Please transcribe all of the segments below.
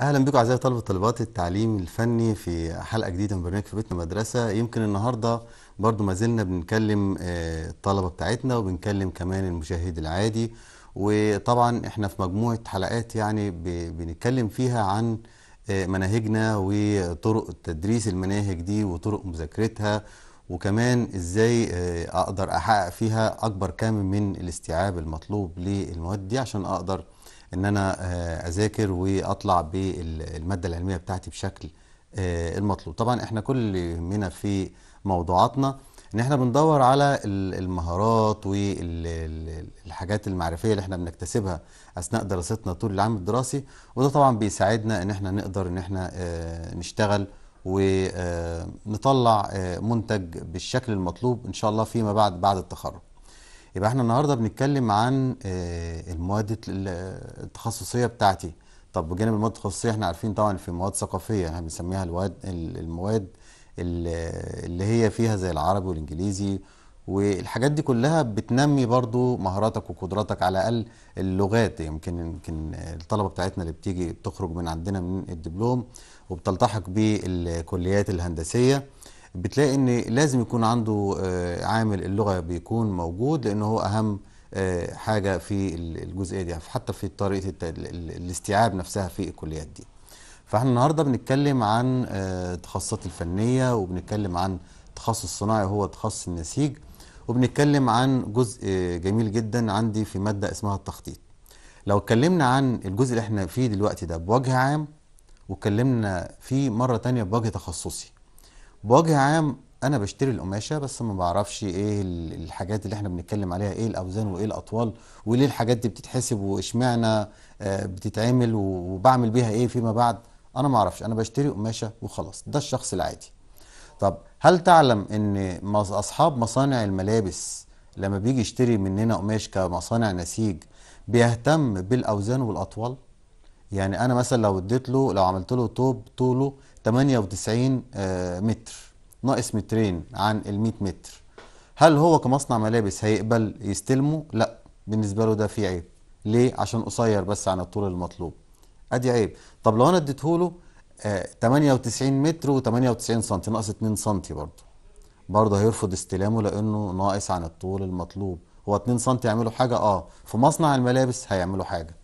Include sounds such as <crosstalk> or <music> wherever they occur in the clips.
اهلا بكم اعزائي طلبه طالبات التعليم الفني في حلقه جديده من برنامج في بيتنا مدرسه يمكن النهارده برضو ما زلنا بنكلم آه، الطلبه بتاعتنا وبنكلم كمان المشاهد العادي وطبعا احنا في مجموعه حلقات يعني بنتكلم فيها عن آه، مناهجنا وطرق تدريس المناهج دي وطرق مذاكرتها وكمان ازاي آه، اقدر احقق فيها اكبر كم من الاستيعاب المطلوب للمواد دي عشان اقدر ان انا آه، اذاكر واطلع بالماده العلميه بتاعتي بشكل آه، المطلوب طبعا احنا كل يهمنا في موضوعاتنا ان احنا بندور على المهارات والحاجات المعرفيه اللي احنا بنكتسبها اثناء دراستنا طول العام الدراسي وده طبعا بيساعدنا ان احنا نقدر ان احنا آه، نشتغل ونطلع منتج بالشكل المطلوب ان شاء الله فيما بعد بعد التخرج يبقى احنا النهارده بنتكلم عن آه، المواد التخصصيه بتاعتي طب بجانب المواد التخصصيه احنا عارفين طبعا في مواد ثقافيه احنا بنسميها المواد المواد اللي هي فيها زي العربي والانجليزي والحاجات دي كلها بتنمي برضو مهاراتك وقدراتك على الاقل اللغات يمكن يمكن الطلبه بتاعتنا اللي بتيجي بتخرج من عندنا من الدبلوم وبتلتحق بالكليات الهندسيه بتلاقي ان لازم يكون عنده آه، عامل اللغه بيكون موجود لان هو اهم آه، حاجه في الجزئيه دي حتى في طريقه الاستيعاب نفسها في الكليات دي فاحنا النهارده بنتكلم عن التخصصات آه، الفنيه وبنتكلم عن تخصص صناعي هو تخصص النسيج وبنتكلم عن جزء جميل جدا عندي في ماده اسمها التخطيط لو اتكلمنا عن الجزء اللي احنا فيه دلوقتي ده بوجه عام واتكلمنا فيه مره تانية بوجه تخصصي بوجه عام انا بشتري القماشه بس ما بعرفش ايه الحاجات اللي احنا بنتكلم عليها ايه الاوزان وايه الاطوال وليه الحاجات دي بتتحسب واشمعنى آه، بتتعمل وبعمل بيها ايه فيما بعد انا ما اعرفش انا بشتري قماشه وخلاص ده الشخص العادي طب هل تعلم ان اصحاب مصانع الملابس لما بيجي يشتري مننا قماش كمصانع نسيج بيهتم بالاوزان والاطوال يعني انا مثلا لو اديت له لو عملت له توب طوله 98 آه، متر ناقص مترين عن ال 100 متر هل هو كمصنع ملابس هيقبل يستلمه؟ لا بالنسبه له ده فيه عيب ليه؟ عشان قصير بس عن الطول المطلوب ادي عيب طب لو انا اديته له 98 آه، متر و98 سم ناقص 2 سم برضه برضه هيرفض استلامه لانه ناقص عن الطول المطلوب هو 2 سم يعملوا حاجه اه في مصنع الملابس هيعملوا حاجه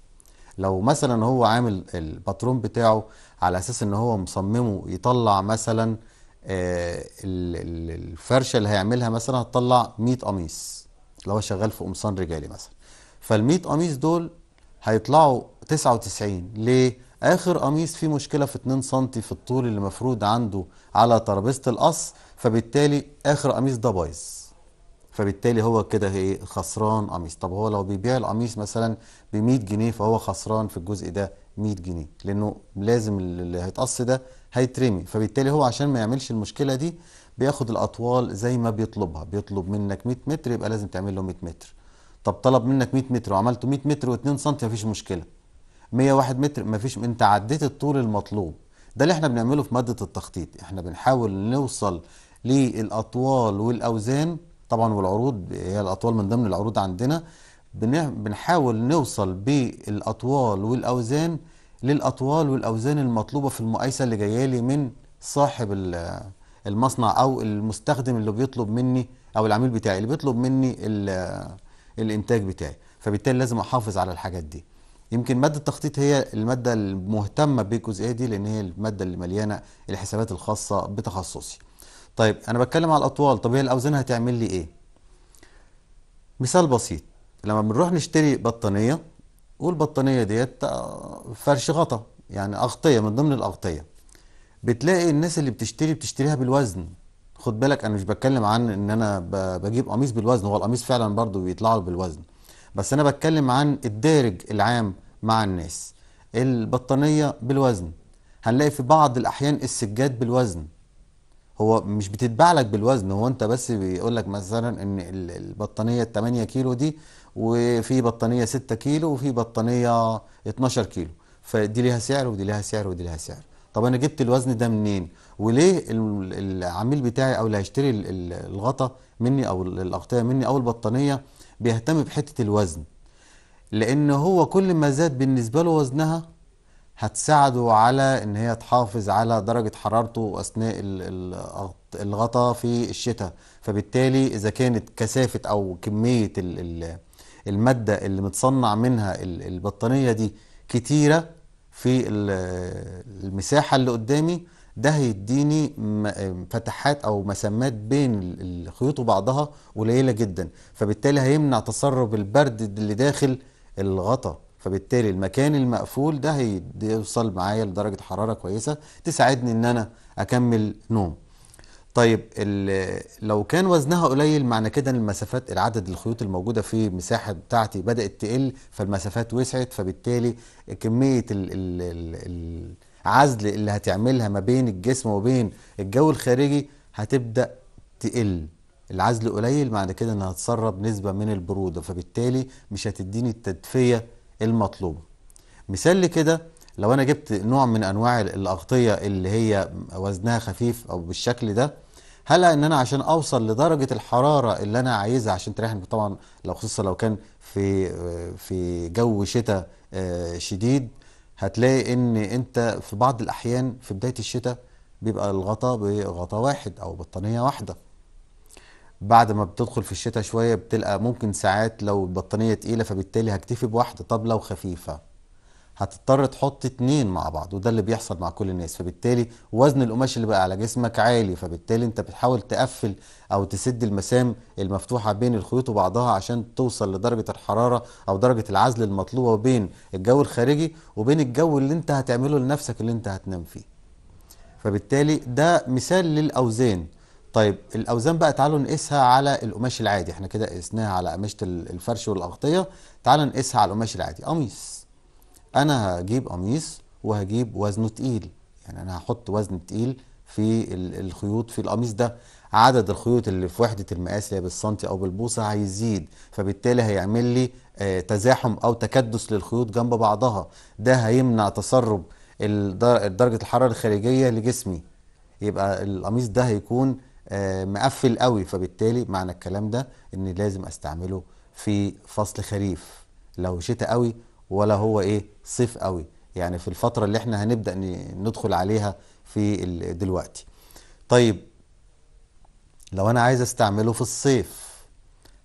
لو مثلا هو عامل الباترون بتاعه على اساس ان هو مصممه يطلع مثلا آه، الفرشه اللي هيعملها مثلا هتطلع 100 قميص اللي هو شغال في قمصان رجالي مثلا فال 100 قميص دول هيطلعوا 99 ليه؟ اخر قميص فيه مشكله في 2 سم في الطول اللي مفروض عنده على ترابيزه القص فبالتالي اخر قميص ده بايظ فبالتالي هو كده ايه خسران قميص طب هو لو بيبيع القميص مثلا ب 100 جنيه فهو خسران في الجزء ده 100 جنيه لانه لازم اللي هيتقص ده هيترمي فبالتالي هو عشان ما يعملش المشكله دي بياخد الاطوال زي ما بيطلبها بيطلب منك 100 متر يبقى لازم تعمل له 100 متر طب طلب منك 100 متر وعملته 100 متر و2 سم مفيش مشكله 101 متر مفيش انت عديت الطول المطلوب ده اللي احنا بنعمله في ماده التخطيط احنا بنحاول نوصل للاطوال والاوزان طبعا والعروض هي الأطوال من ضمن العروض عندنا بنحاول نوصل بالأطوال والأوزان للأطوال والأوزان المطلوبة في المقايسة اللي جاية لي من صاحب المصنع أو المستخدم اللي بيطلب مني أو العميل بتاعي اللي بيطلب مني الإنتاج بتاعي فبالتالي لازم أحافظ على الحاجات دي يمكن ماده التخطيط هي الماده المهتمه بالجزئيه دي لان هي الماده اللي مليانه الحسابات الخاصه بتخصصي طيب انا بتكلم على الاطوال طب هي الاوزان هتعمل لي ايه مثال بسيط لما بنروح نشتري بطانيه والبطانيه ديت آه، فرش غطا يعني اغطيه من ضمن الاغطيه بتلاقي الناس اللي بتشتري بتشتريها بالوزن خد بالك انا مش بتكلم عن ان انا بجيب قميص بالوزن هو القميص فعلا برضو بيطلعوا بالوزن بس انا بتكلم عن الدارج العام مع الناس البطانيه بالوزن هنلاقي في بعض الاحيان السجاد بالوزن هو مش بتتباع لك بالوزن هو انت بس بيقول لك مثلا ان البطانيه 8 كيلو دي وفي بطانيه 6 كيلو وفي بطانيه 12 كيلو فدي ليها سعر ودي ليها سعر ودي ليها سعر طب انا جبت الوزن ده منين وليه العميل بتاعي او اللي هيشتري الغطا مني او الاغطيه مني او البطانيه بيهتم بحته الوزن لان هو كل ما زاد بالنسبه له وزنها هتساعده على ان هي تحافظ على درجة حرارته اثناء الغطاء في الشتاء فبالتالي اذا كانت كثافة او كمية المادة اللي متصنع منها البطانية دي كتيرة في المساحة اللي قدامي ده هيديني فتحات او مسامات بين الخيوط وبعضها قليله جدا فبالتالي هيمنع تسرب البرد اللي داخل الغطاء فبالتالي المكان المقفول ده هيوصل معايا لدرجة حرارة كويسة تساعدني ان انا اكمل نوم طيب لو كان وزنها قليل معنى كده ان المسافات العدد الخيوط الموجوده في المساحه بتاعتي بدات تقل فالمسافات وسعت فبالتالي كميه العزل اللي هتعملها ما بين الجسم وبين الجو الخارجي هتبدا تقل العزل قليل معنى كده انها هتسرب نسبه من البروده فبالتالي مش هتديني التدفئه المطلوبة مثال لكده لو انا جبت نوع من انواع الاغطية اللي هي وزنها خفيف او بالشكل ده هل ان انا عشان اوصل لدرجة الحرارة اللي انا عايزها عشان تريح طبعا لو خصوصا لو كان في في جو شتاء آه، شديد هتلاقي ان انت في بعض الاحيان في بداية الشتاء بيبقى الغطاء بغطاء واحد او بطانية واحدة بعد ما بتدخل في الشتاء شوية بتلقى ممكن ساعات لو البطانية تقيلة فبالتالي هكتفي بواحدة طب لو خفيفة هتضطر تحط اتنين مع بعض وده اللي بيحصل مع كل الناس فبالتالي وزن القماش اللي بقى على جسمك عالي فبالتالي انت بتحاول تقفل او تسد المسام المفتوحة بين الخيوط وبعضها عشان توصل لدرجة الحرارة او درجة العزل المطلوبة بين الجو الخارجي وبين الجو اللي انت هتعمله لنفسك اللي انت هتنام فيه فبالتالي ده مثال للاوزان طيب الاوزان بقى تعالوا نقيسها على القماش العادي احنا كده قسناها على قماشه الفرش والاغطيه تعالوا نقيسها على القماش العادي قميص انا هجيب قميص وهجيب وزنه تقيل يعني انا هحط وزن تقيل في الخيوط في القميص ده عدد الخيوط اللي في وحده المقاس اللي بالسنتي او بالبوصه هيزيد فبالتالي هيعمل لي آه، تزاحم او تكدس للخيوط جنب بعضها ده هيمنع تسرب درجه الحراره الخارجيه لجسمي يبقى القميص ده هيكون آه، مقفل قوي فبالتالي معنى الكلام ده ان لازم استعمله في فصل خريف لو شتاء قوي ولا هو ايه صيف قوي يعني في الفترة اللي احنا هنبدأ ندخل عليها في دلوقتي طيب لو انا عايز استعمله في الصيف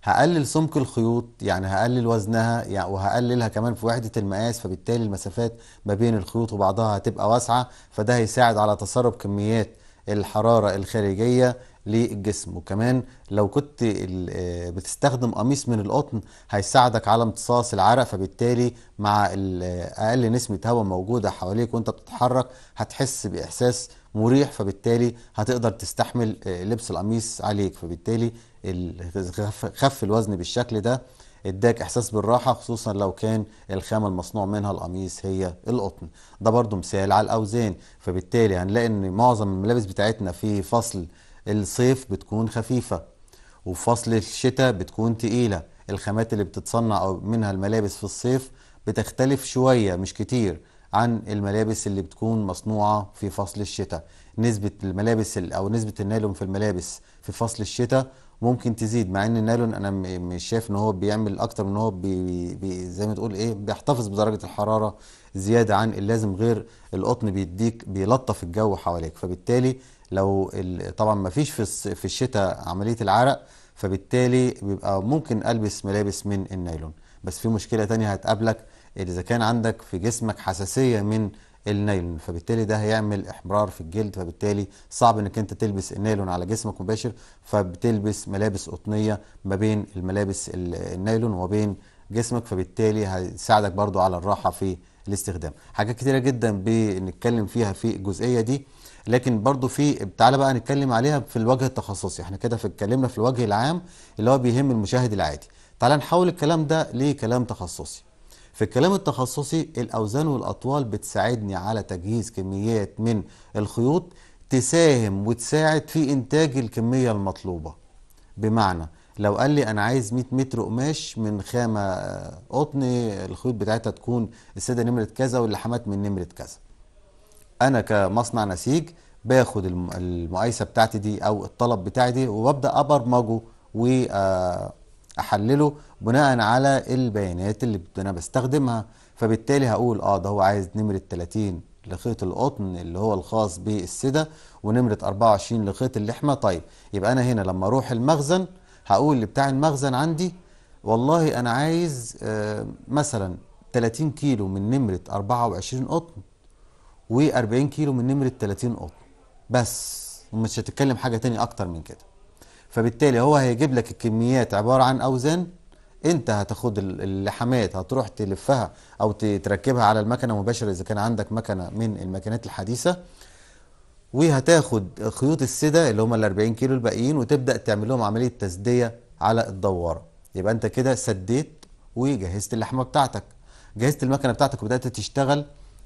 هقلل سمك الخيوط يعني هقلل وزنها يعني وهقللها كمان في وحدة المقاس فبالتالي المسافات ما بين الخيوط وبعضها هتبقى واسعة فده هيساعد على تسرب كميات الحرارة الخارجية للجسم وكمان لو كنت آه، بتستخدم قميص من القطن هيساعدك على امتصاص العرق فبالتالي مع آه، اقل نسمه هواء موجوده حواليك وانت بتتحرك هتحس باحساس مريح فبالتالي هتقدر تستحمل آه، لبس القميص عليك فبالتالي خف الوزن بالشكل ده اداك احساس بالراحه خصوصا لو كان الخامه المصنوع منها القميص هي القطن ده برضو مثال على الاوزان فبالتالي هنلاقي ان معظم الملابس بتاعتنا في فصل الصيف بتكون خفيفة وفصل الشتاء بتكون تقيلة الخامات اللي بتتصنع منها الملابس في الصيف بتختلف شوية مش كتير عن الملابس اللي بتكون مصنوعة في فصل الشتاء نسبة الملابس أو نسبة النايلون في الملابس في فصل الشتاء ممكن تزيد مع ان النايلون انا مش شايف ان هو بيعمل اكتر من هو بي بي زي ما تقول ايه بيحتفظ بدرجه الحراره زياده عن اللازم غير القطن بيديك بيلطف الجو حواليك فبالتالي لو طبعا ما فيش في في الشتاء عمليه العرق فبالتالي بيبقى ممكن البس ملابس من النايلون بس في مشكله تانية هتقابلك اذا كان عندك في جسمك حساسيه من النايلون فبالتالي ده هيعمل احمرار في الجلد فبالتالي صعب انك انت تلبس النايلون على جسمك مباشر فبتلبس ملابس قطنيه ما بين الملابس النايلون وبين جسمك فبالتالي هيساعدك برضو على الراحه في الاستخدام حاجات كتيره جدا بنتكلم فيها في الجزئيه دي لكن برضو في تعالى بقى نتكلم عليها في الوجه التخصصي احنا كده في اتكلمنا في الوجه العام اللي هو بيهم المشاهد العادي تعالى نحول الكلام ده لكلام تخصصي في الكلام التخصصي الاوزان والاطوال بتساعدني على تجهيز كميات من الخيوط تساهم وتساعد في انتاج الكميه المطلوبه بمعنى لو قال لي انا عايز 100 متر قماش من خامه قطن الخيوط بتاعتها تكون الساده نمره كذا واللحامات من نمره كذا انا كمصنع نسيج باخد المقايسه بتاعتي دي او الطلب بتاعي دي وببدا ابرمجه واحلله آه، بناء على البيانات اللي انا بستخدمها فبالتالي هقول اه ده هو عايز نمره 30 لخيط القطن اللي هو الخاص بالسده ونمره 24 لخيط اللحمه طيب يبقى انا هنا لما اروح المخزن هقول لبتاع المخزن عندي والله انا عايز آه، مثلا 30 كيلو من نمرة 24 قطن و40 كيلو من نمرة 30 قطن بس ومش هتتكلم حاجة تاني اكتر من كده فبالتالي هو هيجيب لك الكميات عبارة عن اوزان انت هتاخد اللحامات هتروح تلفها او تركبها على المكنه مباشره اذا كان عندك مكنه من المكنات الحديثه وهتاخد خيوط السدة اللي هم ال 40 كيلو الباقيين وتبدأ تعمل لهم عملية تسدية على الدوارة يبقى انت كده سديت وجهزت اللحمة بتاعتك جهزت المكنة بتاعتك وبدأت تشتغل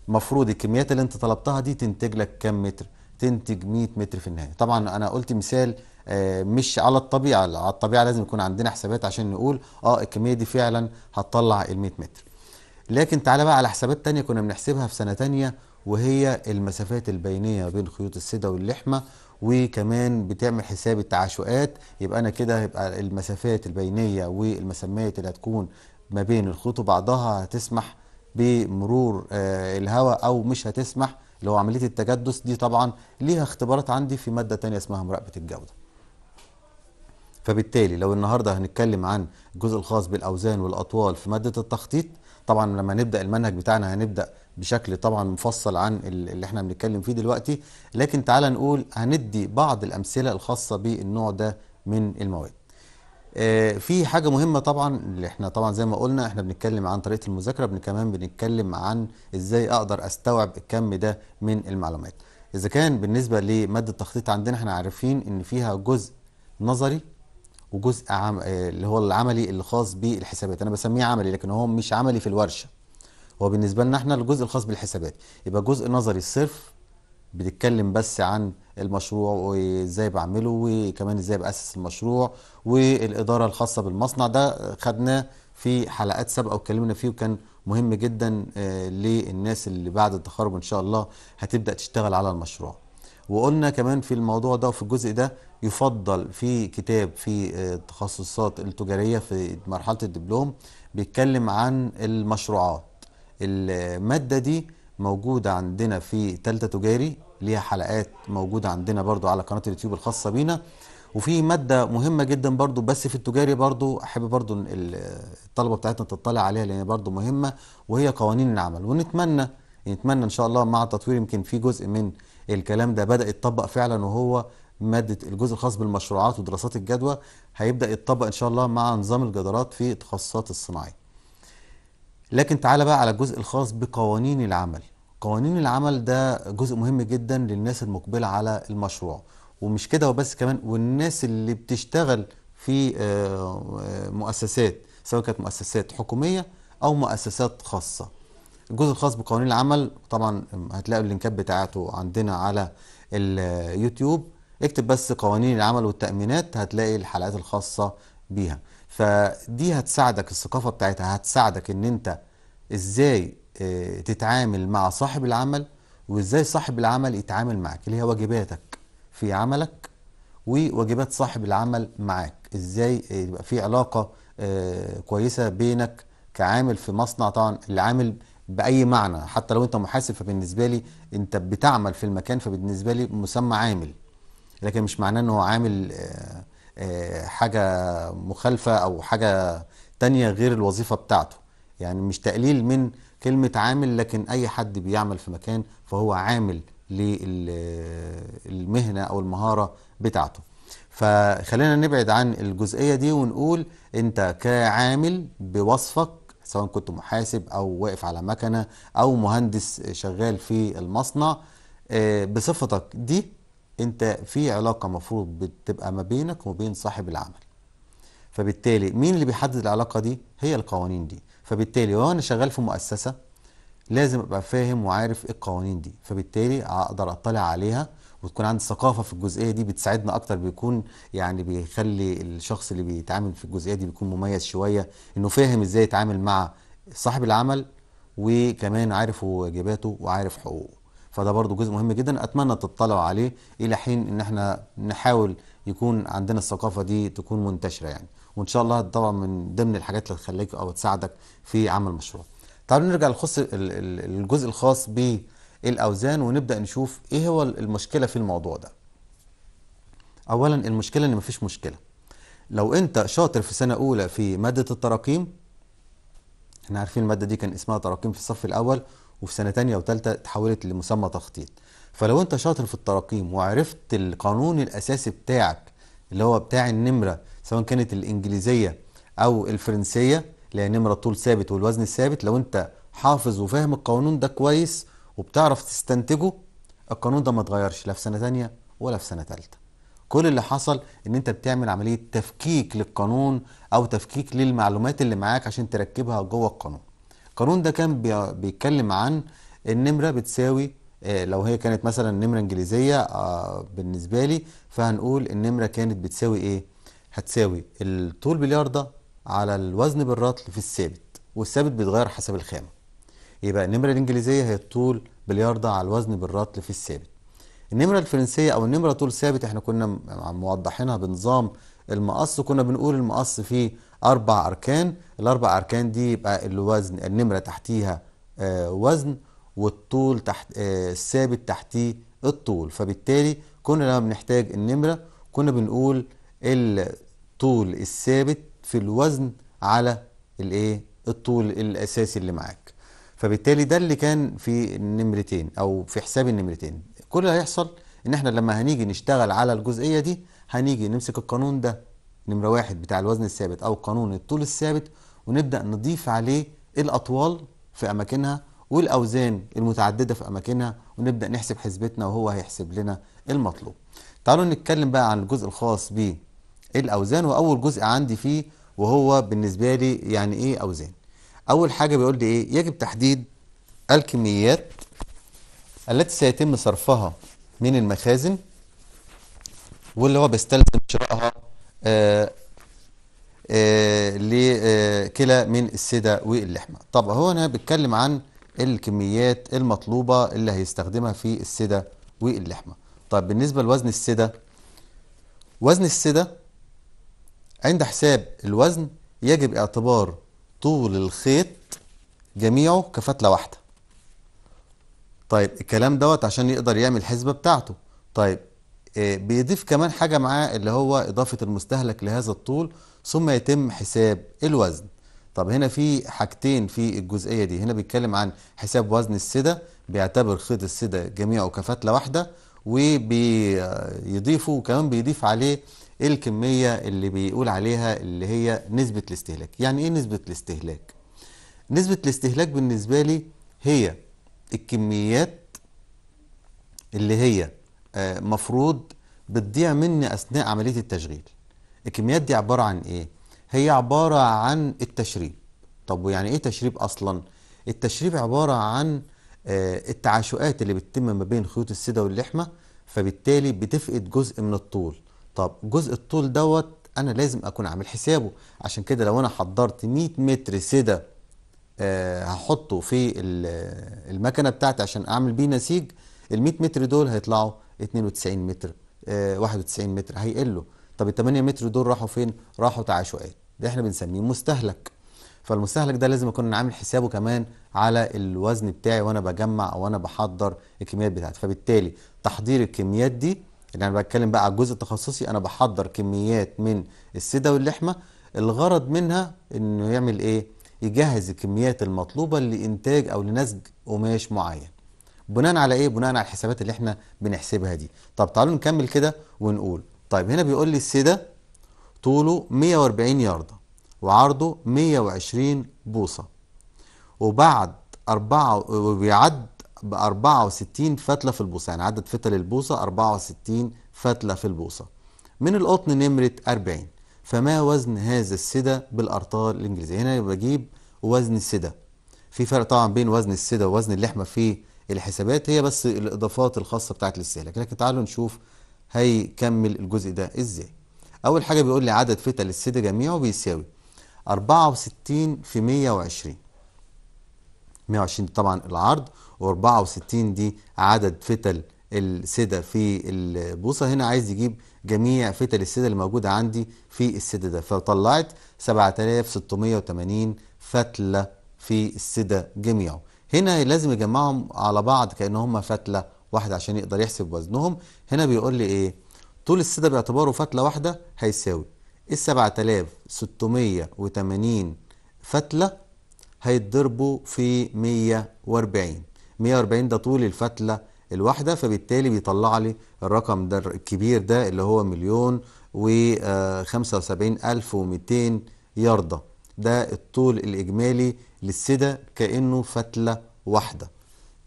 مفروض الكميات اللي انت طلبتها دي تنتج لك كام متر تنتج 100 متر في النهاية طبعا انا قلت مثال آه، مش على الطبيعة على الطبيعة لازم يكون عندنا حسابات عشان نقول اه الكمية دي فعلا هتطلع ال 100 متر لكن تعالى بقى على حسابات تانية كنا بنحسبها في سنة تانية وهي المسافات البينية بين خيوط السدة واللحمة وكمان بتعمل حساب التعاشقات يبقى أنا كده هيبقى المسافات البينية والمسميات اللي هتكون ما بين الخيوط وبعضها هتسمح بمرور آه، الهواء أو مش هتسمح اللي هو عملية التجدس دي طبعا ليها اختبارات عندي في مادة تانية اسمها مراقبة الجودة فبالتالي لو النهاردة هنتكلم عن الجزء الخاص بالأوزان والأطوال في مادة التخطيط طبعا لما نبدأ المنهج بتاعنا هنبدأ بشكل طبعا مفصل عن اللي احنا بنتكلم فيه دلوقتي لكن تعالى نقول هندي بعض الأمثلة الخاصة بالنوع ده من المواد آه، في حاجة مهمة طبعا اللي احنا طبعا زي ما قلنا احنا بنتكلم عن طريقة المذاكرة كمان بنتكلم عن ازاي اقدر استوعب الكم ده من المعلومات اذا كان بالنسبة لمادة التخطيط عندنا احنا عارفين ان فيها جزء نظري وجزء عم... آه، اللي هو العملي اللي خاص بالحسابات انا بسميه عملي لكن هو مش عملي في الورشة هو بالنسبه لنا احنا الجزء الخاص بالحسابات يبقى جزء نظري الصرف بنتكلم بس عن المشروع وازاي بعمله وكمان ازاي باسس المشروع والاداره الخاصه بالمصنع ده خدناه في حلقات سابقه واتكلمنا فيه وكان مهم جدا آه، للناس اللي بعد التخرج ان شاء الله هتبدا تشتغل على المشروع وقلنا كمان في الموضوع ده وفي الجزء ده يفضل في كتاب في التخصصات آه، التجاريه في مرحله الدبلوم بيتكلم عن المشروعات المادة دي موجودة عندنا في تالتة تجاري ليها حلقات موجودة عندنا برضو على قناة اليوتيوب الخاصة بينا وفي مادة مهمة جدا برضو بس في التجاري برضو أحب برضو الطلبة بتاعتنا تطلع عليها لأن برضو مهمة وهي قوانين العمل ونتمنى نتمنى إن شاء الله مع التطوير يمكن في جزء من الكلام ده بدأ يتطبق فعلا وهو مادة الجزء الخاص بالمشروعات ودراسات الجدوى هيبدأ يتطبق إن شاء الله مع نظام الجدارات في التخصصات الصناعية لكن تعالى بقى على الجزء الخاص بقوانين العمل قوانين العمل ده جزء مهم جدا للناس المقبلة على المشروع ومش كده وبس كمان والناس اللي بتشتغل في آه، آه، مؤسسات سواء كانت مؤسسات حكومية أو مؤسسات خاصة الجزء الخاص بقوانين العمل طبعا هتلاقوا اللينكات بتاعته عندنا على اليوتيوب اكتب بس قوانين العمل والتأمينات هتلاقي الحلقات الخاصة بيها فدي هتساعدك الثقافة بتاعتها هتساعدك ان انت ازاي آه، تتعامل مع صاحب العمل وازاي صاحب العمل يتعامل معك اللي هي واجباتك في عملك وواجبات صاحب العمل معاك ازاي يبقى في علاقة آه، كويسة بينك كعامل في مصنع طبعا العامل باي معنى حتى لو انت محاسب فبالنسبه لي انت بتعمل في المكان فبالنسبه لي مسمى عامل لكن مش معناه ان هو عامل آه آه، حاجة مخالفة أو حاجة تانية غير الوظيفة بتاعته يعني مش تقليل من كلمة عامل لكن أي حد بيعمل في مكان فهو عامل للمهنة أو المهارة بتاعته فخلينا نبعد عن الجزئية دي ونقول أنت كعامل بوصفك سواء كنت محاسب أو واقف على مكنة أو مهندس شغال في المصنع آه، بصفتك دي انت في علاقة مفروض بتبقى ما بينك وبين صاحب العمل فبالتالي مين اللي بيحدد العلاقة دي هي القوانين دي فبالتالي وانا شغال في مؤسسة لازم ابقى فاهم وعارف ايه القوانين دي فبالتالي اقدر اطلع عليها وتكون عندي ثقافه في الجزئيه دي بتساعدنا اكتر بيكون يعني بيخلي الشخص اللي بيتعامل في الجزئيه دي بيكون مميز شويه انه فاهم ازاي يتعامل مع صاحب العمل وكمان عارف واجباته وعارف حقوقه فده برضو جزء مهم جدا اتمنى تطلعوا عليه الى حين ان احنا نحاول يكون عندنا الثقافه دي تكون منتشره يعني وان شاء الله طبعا من ضمن الحاجات اللي تخليك او تساعدك في عمل مشروع تعالوا نرجع لخص الجزء الخاص بالاوزان ونبدا نشوف ايه هو المشكله في الموضوع ده اولا المشكله ان مفيش مشكله لو انت شاطر في سنه اولى في ماده التراكيم احنا عارفين الماده دي كان اسمها تراكيم في الصف الاول وفي سنه تانية وتالتة اتحولت لمسمى تخطيط فلو انت شاطر في التراقيم وعرفت القانون الاساسي بتاعك اللي هو بتاع النمره سواء كانت الانجليزيه او الفرنسيه اللي هي نمره طول ثابت والوزن الثابت لو انت حافظ وفاهم القانون ده كويس وبتعرف تستنتجه القانون ده ما اتغيرش لا في سنه تانية ولا في سنه تالتة كل اللي حصل ان انت بتعمل عمليه تفكيك للقانون او تفكيك للمعلومات اللي معاك عشان تركبها جوه القانون القانون ده كان بيتكلم عن النمرة بتساوي آه، لو هي كانت مثلا نمرة انجليزية آه، بالنسبة لي فهنقول النمرة كانت بتساوي ايه هتساوي الطول بالياردة على الوزن بالرطل في الثابت والثابت بيتغير حسب الخامة يبقى النمرة الانجليزية هي الطول بالياردة على الوزن بالرطل في الثابت النمرة الفرنسية او النمرة طول ثابت احنا كنا موضحينها بنظام المقص كنا بنقول المقص فيه أربع أركان الأربع أركان دي يبقى الوزن النمرة تحتيها آه، وزن والطول تحت آه، الثابت تحتيه الطول فبالتالي كنا لما بنحتاج النمرة كنا بنقول الطول الثابت في الوزن على الايه الطول الاساسي اللي معاك فبالتالي ده اللي كان في النمرتين او في حساب النمرتين كل اللي هيحصل ان احنا لما هنيجي نشتغل على الجزئيه دي هنيجي نمسك القانون ده نمرة واحد بتاع الوزن الثابت أو قانون الطول الثابت ونبدأ نضيف عليه الأطوال في أماكنها والأوزان المتعددة في أماكنها ونبدأ نحسب حسبتنا وهو هيحسب لنا المطلوب تعالوا نتكلم بقى عن الجزء الخاص بالأوزان وأول جزء عندي فيه وهو بالنسبة لي يعني إيه أوزان أول حاجة بيقول لي إيه يجب تحديد الكميات التي سيتم صرفها من المخازن واللي هو بيستلزم شرائها لكلى آه، آه، آه، من السدة واللحمة طب هو هنا بتكلم عن الكميات المطلوبة اللي هيستخدمها في السدة واللحمة طب بالنسبة لوزن السدة وزن السدة عند حساب الوزن يجب اعتبار طول الخيط جميعه كفتلة واحدة طيب الكلام دوت عشان يقدر يعمل الحسبة بتاعته طيب آه، بيضيف كمان حاجة معاه اللي هو إضافة المستهلك لهذا الطول ثم يتم حساب الوزن طب هنا في حاجتين في الجزئية دي هنا بيتكلم عن حساب وزن السدة بيعتبر خيط السدة جميعه كفتلة واحدة وبيضيفه وكمان بيضيف عليه الكمية اللي بيقول عليها اللي هي نسبة الاستهلاك يعني ايه نسبة الاستهلاك نسبة الاستهلاك بالنسبة لي هي الكميات اللي هي آه، مفروض بتضيع مني اثناء عمليه التشغيل الكميات دي عباره عن ايه هي عباره عن التشريب طب ويعني ايه تشريب اصلا التشريب عباره عن آه، التعاشقات اللي بتتم ما بين خيوط السده واللحمه فبالتالي بتفقد جزء من الطول طب جزء الطول دوت انا لازم اكون عامل حسابه عشان كده لو انا حضرت 100 متر سده آه، هحطه في المكنه بتاعتي عشان اعمل بيه نسيج ال 100 متر دول هيطلعوا 92 متر آه 91 متر هيقلوا طب ال 8 متر دول راحوا فين؟ راحوا تعاشقات ده احنا بنسميه مستهلك فالمستهلك ده لازم اكون عامل حسابه كمان على الوزن بتاعي وانا بجمع او انا بحضر الكميات بتاعتي فبالتالي تحضير الكميات دي اللي انا بتكلم بقى على الجزء التخصصي انا بحضر كميات من السده واللحمه الغرض منها انه يعمل ايه يجهز الكميات المطلوبه لانتاج او لنسج قماش معين بناء على ايه بناء على الحسابات اللي احنا بنحسبها دي طب تعالوا نكمل كده ونقول طيب هنا بيقول لي السده طوله 140 ياردة وعرضه 120 بوصة وبعد أربعة وبيعد ب 64 فتلة في البوصة يعني عدد فتل البوصة 64 فتلة في البوصة من القطن نمرة 40 فما وزن هذا السدة بالأرطال الإنجليزية هنا بجيب وزن السدة في فرق طبعا بين وزن السدة ووزن اللحمة في الحسابات هي بس الاضافات الخاصه بتاعه الاستهلاك لكن تعالوا نشوف هيكمل الجزء ده ازاي اول حاجه بيقول لي عدد فتل السيدة جميعه بيساوي 64 في 120 120 طبعا العرض و64 دي عدد فتل السدة في البوصة هنا عايز يجيب جميع فتل السدة اللي موجودة عندي في السدة ده فطلعت 7680 فتلة في السدة جميعه هنا لازم يجمعهم على بعض كأن هم فتلة واحدة عشان يقدر يحسب وزنهم هنا بيقول لي ايه طول السدة باعتباره فتلة واحدة هيساوي ال 7680 فتلة هيتضربوا في 140 140 ده طول الفتلة الواحدة فبالتالي بيطلع لي الرقم ده الكبير ده اللي هو مليون و 75200 يارده ده الطول الإجمالي للسدة كأنه فتلة واحدة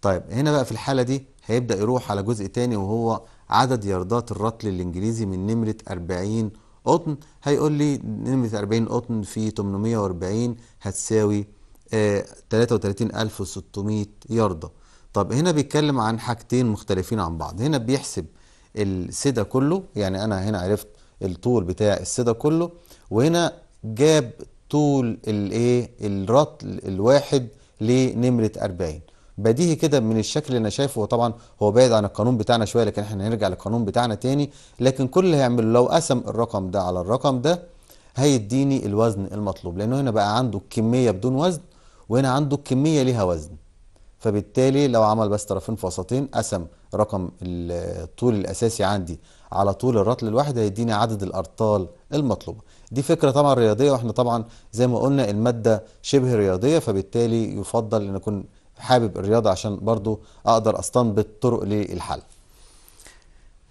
طيب هنا بقى في الحالة دي هيبدأ يروح على جزء تاني وهو عدد ياردات الرطل الإنجليزي من نمرة 40 قطن هيقول لي نمرة 40 قطن في 840 هتساوي آه 33600 ياردة طب هنا بيتكلم عن حاجتين مختلفين عن بعض هنا بيحسب السدة كله يعني أنا هنا عرفت الطول بتاع السدة كله وهنا جاب طول الايه الرطل الواحد لنمره 40 بديهي كده من الشكل اللي انا شايفه وطبعا هو بعيد عن القانون بتاعنا شويه لكن احنا هنرجع للقانون بتاعنا تاني لكن كل اللي هيعمله لو قسم الرقم ده على الرقم ده هيديني الوزن المطلوب لانه هنا بقى عنده كميه بدون وزن وهنا عنده كميه ليها وزن فبالتالي لو عمل بس طرفين في وسطين قسم رقم الطول الاساسي عندي على طول الرطل الواحد هيديني عدد الارطال المطلوبه دي فكرة طبعا رياضية واحنا طبعا زي ما قلنا المادة شبه رياضية فبالتالي يفضل ان اكون حابب الرياضة عشان برضو اقدر استنبط طرق للحل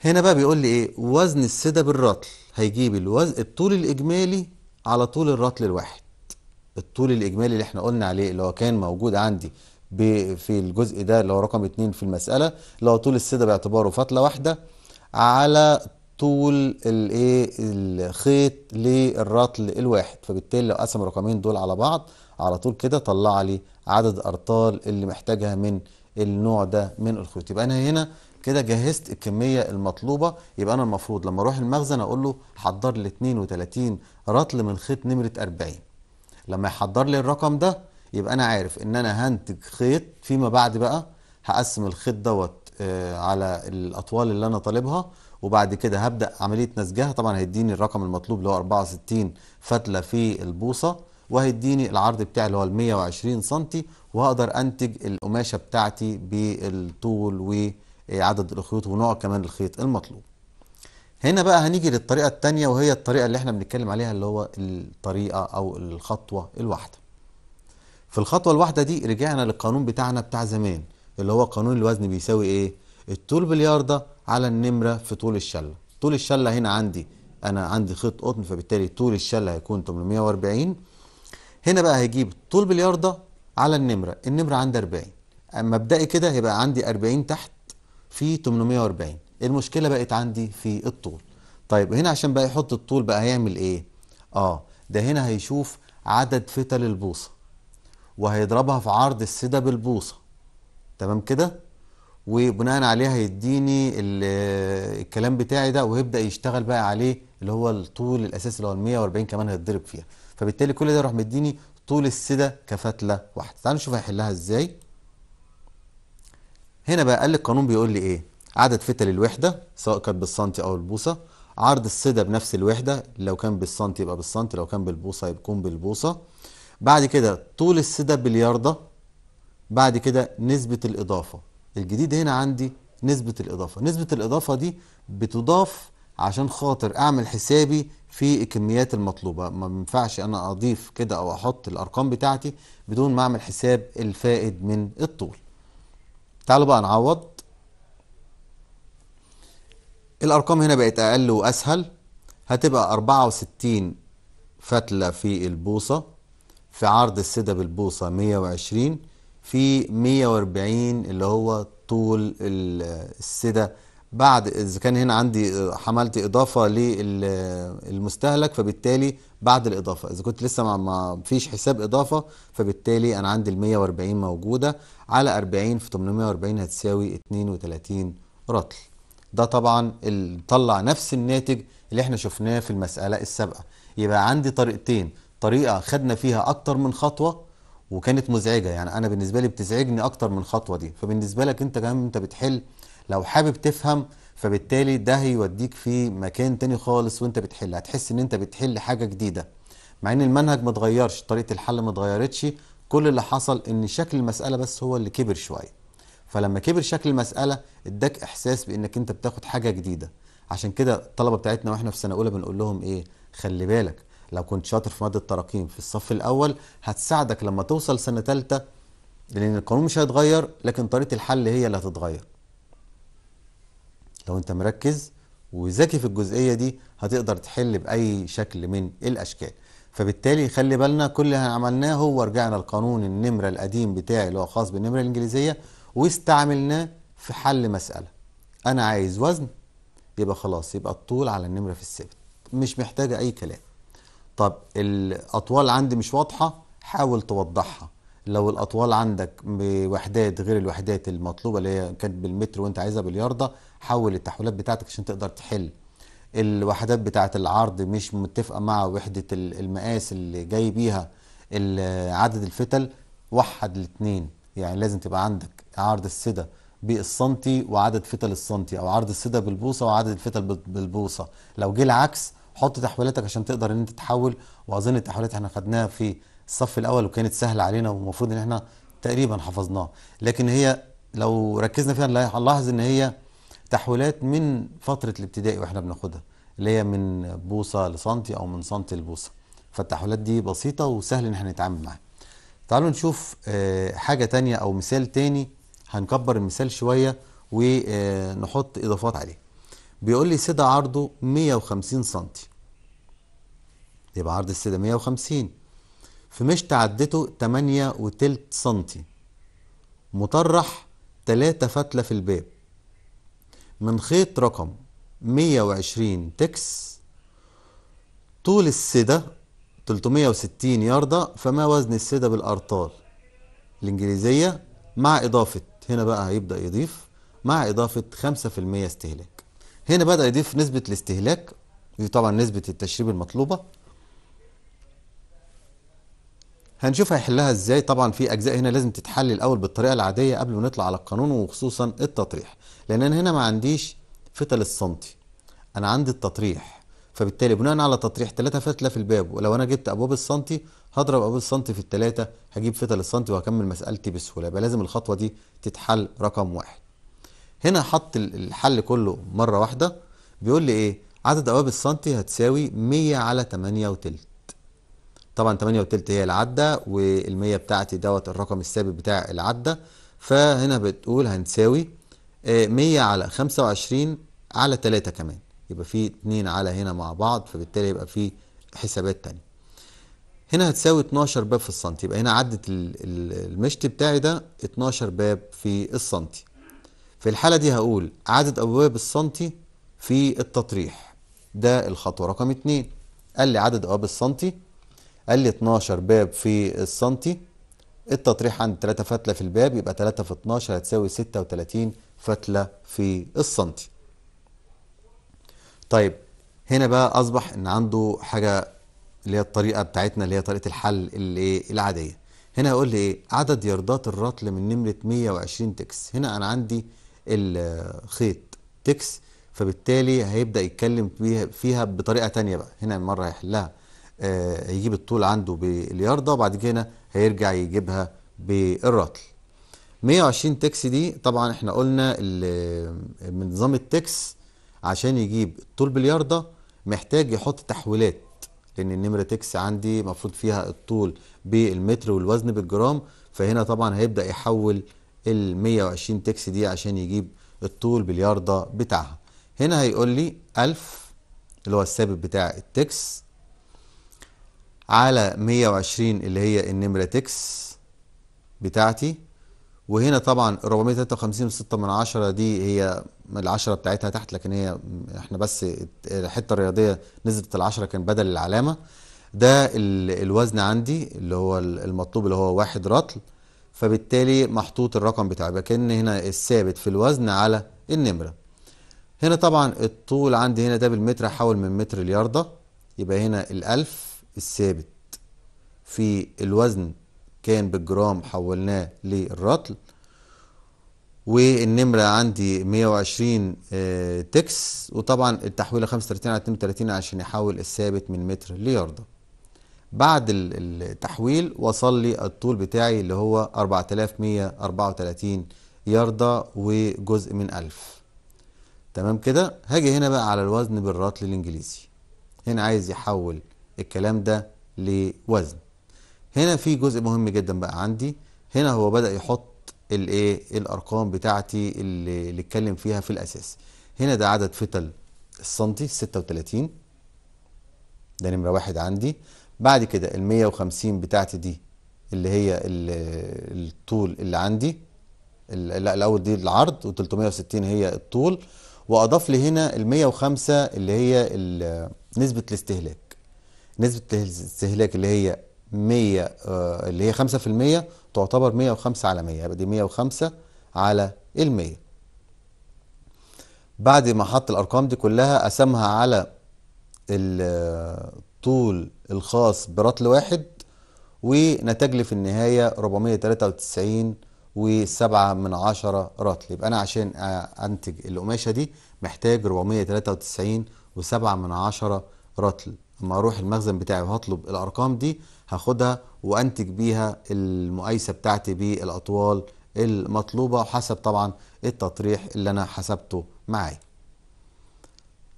هنا بقى بيقول لي ايه وزن السدة بالرطل هيجيب الوزن الطول الاجمالي على طول الرطل الواحد الطول الاجمالي اللي احنا قلنا عليه اللي هو كان موجود عندي في الجزء ده اللي هو رقم 2 في المسألة اللي هو طول السدة باعتباره فتلة واحدة على طول الايه الخيط للرطل الواحد فبالتالي لو قسم الرقمين دول على بعض على طول كده طلع لي عدد ارطال اللي محتاجها من النوع ده من الخيوط يبقى انا هنا كده جهزت الكميه المطلوبه يبقى انا المفروض لما اروح المخزن اقول له حضر لي 32 رطل من خيط نمره 40 لما يحضر لي الرقم ده يبقى انا عارف ان انا هنتج خيط فيما بعد بقى هقسم الخيط دوت آه، على الاطوال اللي انا طالبها وبعد كده هبدأ عملية نسجها طبعا هيديني الرقم المطلوب اللي هو 64 فتلة في البوصة وهيديني العرض بتاعي اللي هو ال 120 سم وهقدر انتج القماشة بتاعتي بالطول وعدد الخيوط ونوع كمان الخيط المطلوب هنا بقى هنيجي للطريقة التانية وهي الطريقة اللي احنا بنتكلم عليها اللي هو الطريقة او الخطوة الواحدة في الخطوة الواحدة دي رجعنا للقانون بتاعنا بتاع زمان اللي هو قانون الوزن بيساوي ايه الطول بالياردة على النمرة في طول الشلة طول الشلة هنا عندي أنا عندي خيط قطن فبالتالي طول الشلة هيكون 840 هنا بقى هيجيب طول بالياردة على النمرة النمرة عندي 40 مبدئي كده هيبقى عندي 40 تحت في 840 المشكلة بقت عندي في الطول طيب هنا عشان بقى يحط الطول بقى هيعمل ايه اه ده هنا هيشوف عدد فتل البوصة وهيضربها في عرض السدة بالبوصة تمام كده وبناء عليها هيديني الكلام بتاعي ده ويبدا يشتغل بقى عليه اللي هو الطول الاساسي اللي هو ال 140 كمان هيتضرب فيها فبالتالي كل ده يروح مديني طول السده كفتله واحده تعالوا نشوف هيحلها ازاي هنا بقى قال القانون بيقول لي ايه عدد فتل الوحده سواء كانت بالسنتي او البوصه عرض السده بنفس الوحده لو كان بالسنتي يبقى بالسنتي لو كان بالبوصه يكون بالبوصه بعد كده طول السده باليارده بعد كده نسبه الاضافه الجديد هنا عندي نسبة الإضافة نسبة الإضافة دي بتضاف عشان خاطر أعمل حسابي في الكميات المطلوبة ما ينفعش أنا أضيف كده أو أحط الأرقام بتاعتي بدون ما أعمل حساب الفائد من الطول تعالوا بقى نعوض الأرقام هنا بقت أقل وأسهل هتبقى 64 فتلة في البوصة في عرض السدة بالبوصة 120 في 140 اللي هو طول السدة بعد إذا كان هنا عندي آه، حملت إضافة للمستهلك فبالتالي بعد الإضافة إذا كنت لسه ما فيش حساب إضافة فبالتالي أنا عندي ال 140 موجودة على 40 في 840 هتساوي 32 رطل ده طبعا طلع نفس الناتج اللي احنا شفناه في المسألة السابقة يبقى عندي طريقتين طريقة خدنا فيها أكتر من خطوة وكانت مزعجه يعني انا بالنسبه لي بتزعجني اكتر من الخطوه دي فبالنسبه لك انت كمان انت بتحل لو حابب تفهم فبالتالي ده هيوديك في مكان تاني خالص وانت بتحل هتحس ان انت بتحل حاجه جديده مع ان المنهج ما اتغيرش طريقه الحل ما اتغيرتش كل اللي حصل ان شكل المساله بس هو اللي كبر شويه فلما كبر شكل المساله اداك احساس بانك انت بتاخد حاجه جديده عشان كده الطلبه بتاعتنا واحنا في سنه اولى بنقول لهم ايه خلي بالك لو كنت شاطر في ماده التراكيم في الصف الاول هتساعدك لما توصل سنه ثالثه لان القانون مش هيتغير لكن طريقه الحل هي اللي هتتغير لو انت مركز وذكي في الجزئيه دي هتقدر تحل باي شكل من الاشكال فبالتالي خلي بالنا كل اللي عملناه هو رجعنا لقانون النمره القديم بتاعي اللي هو خاص بالنمره الانجليزيه واستعملناه في حل مساله انا عايز وزن يبقى خلاص يبقى الطول على النمره في السبت مش محتاجه اي كلام طب الاطوال عندي مش واضحه حاول توضحها لو الاطوال عندك بوحدات غير الوحدات المطلوبه اللي هي كانت بالمتر وانت عايزها باليارده حول التحويلات بتاعتك عشان تقدر تحل الوحدات بتاعه العرض مش متفقه مع وحده المقاس اللي جاي بيها عدد الفتل وحد الاثنين يعني لازم تبقى عندك عرض السده بالسنتي وعدد فتل السنتي او عرض السده بالبوصه وعدد الفتل بالبوصه لو جه العكس حط تحويلاتك عشان تقدر ان انت تحول واظن التحويلات احنا خدناها في الصف الاول وكانت سهله علينا والمفروض ان احنا تقريبا حفظناها لكن هي لو ركزنا فيها هنلاحظ ان هي تحويلات من فتره الابتدائي واحنا بناخدها اللي هي من بوصه لسنتي او من سنتي لبوصه فالتحويلات دي بسيطه وسهل ان احنا نتعامل معاها تعالوا نشوف آه، حاجه تانية او مثال تاني هنكبر المثال شويه ونحط اضافات عليه بيقول لي سدى عرضه 150 سنتي يبقى عرض السيدة 150 في مش تعدته 8 وتلت سنتي مطرح 3 فتلة في الباب من خيط رقم 120 تكس طول السدة 360 ياردة فما وزن السدة بالأرطال الإنجليزية مع إضافة هنا بقى هيبدأ يضيف مع إضافة 5% استهلاك هنا بدأ يضيف نسبة الاستهلاك دي طبعا نسبة التشريب المطلوبة هنشوف هيحلها ازاي طبعا في اجزاء هنا لازم تتحل الاول بالطريقه العاديه قبل ما نطلع على القانون وخصوصا التطريح لان انا هنا ما عنديش فتل السنتي انا عندي التطريح فبالتالي بناء على تطريح ثلاثه فتله في الباب ولو انا جبت ابواب السنتي هضرب ابواب السنتي في الثلاثه هجيب فتل السنتي وهكمل مسالتي بسهوله يبقى لازم الخطوه دي تتحل رقم واحد هنا حط الحل كله مره واحده بيقول لي ايه عدد ابواب السنتي هتساوي 100 على 8 وتلت طبعا 8 وثلث هي العدة وال100 بتاعتي دوت الرقم الثابت بتاع العدة فهنا بتقول هنساوي 100 آه، على 25 على 3 كمان يبقى في 2 على هنا مع بعض فبالتالي يبقى في حسابات ثانيه هنا هتساوي 12 باب في السنتي يبقى هنا عدت المشط بتاعي ده 12 باب في السنتي في الحالة دي هقول عدد أبواب السنتي في التطريح ده الخطوة رقم 2 قال لي عدد أبواب السنتي قال لي 12 باب في السنتي التطريح عند 3 فتله في الباب يبقى 3 في 12 هتساوي 36 فتله في السنتي طيب هنا بقى اصبح ان عنده حاجه اللي هي الطريقه بتاعتنا اللي هي طريقه الحل اللي إيه، العاديه هنا هيقول لي ايه عدد يردات الرطل من نمره 120 تكس هنا انا عندي الخيط تكس فبالتالي هيبدا يتكلم فيها بطريقه تانية بقى هنا مره هيحلها آه، يجيب الطول عنده بالياردة وبعد كده هيرجع يجيبها بالرطل 120 تكس دي طبعا احنا قلنا من آه، نظام التكس عشان يجيب الطول بالياردة محتاج يحط تحويلات لان النمره تكس عندي مفروض فيها الطول بالمتر والوزن بالجرام فهنا طبعا هيبدا يحول ال 120 تكس دي عشان يجيب الطول باليارده بتاعها هنا هيقول لي 1000 اللي هو الثابت بتاع التكس على 120 اللي هي النمرة تكس بتاعتي وهنا طبعا 453.6 دي هي العشرة بتاعتها تحت لكن هي احنا بس الحتة الرياضية نزلت العشرة كان بدل العلامة ده الوزن عندي اللي هو المطلوب اللي هو واحد رطل فبالتالي محطوط الرقم بتاعي كان هنا الثابت في الوزن على النمرة هنا طبعا الطول عندي هنا ده بالمتر حول من متر الياردة يبقى هنا الألف الثابت في الوزن كان بالجرام حولناه للرطل والنمرة عندي 120 آه، تكس وطبعا التحويلة 35 على 32 عشان يحول الثابت من متر لياردة بعد التحويل وصل لي الطول بتاعي اللي هو 4134 ياردة وجزء من 1000 تمام كده هاجي هنا بقى على الوزن بالرطل الانجليزي هنا عايز يحول الكلام ده لوزن هنا في جزء مهم جدا بقى عندي هنا هو بدأ يحط الايه الارقام بتاعتي اللي, نتكلم اتكلم فيها في الاساس هنا ده عدد فتل السنتي 36 ده نمره واحد عندي بعد كده ال 150 بتاعتي دي اللي هي الطول اللي عندي لا الاول دي العرض و360 هي الطول واضاف لي هنا ال 105 اللي هي نسبه الاستهلاك نسبة الاستهلاك اللي هي 100 آه، اللي هي 5% تعتبر 105 على 100 يبقى دي 105 على ال 100 بعد ما حط الارقام دي كلها قسمها على الطول آه، الخاص برطل واحد ونتج لي في النهاية 493 وسبعة من عشرة رطل يبقى أنا عشان أنتج القماشة دي محتاج 493 وسبعة من عشرة رطل اما اروح المخزن بتاعي وهطلب الارقام دي هاخدها وانتج بيها المقايسه بتاعتي بالاطوال المطلوبه وحسب طبعا التطريح اللي انا حسبته معايا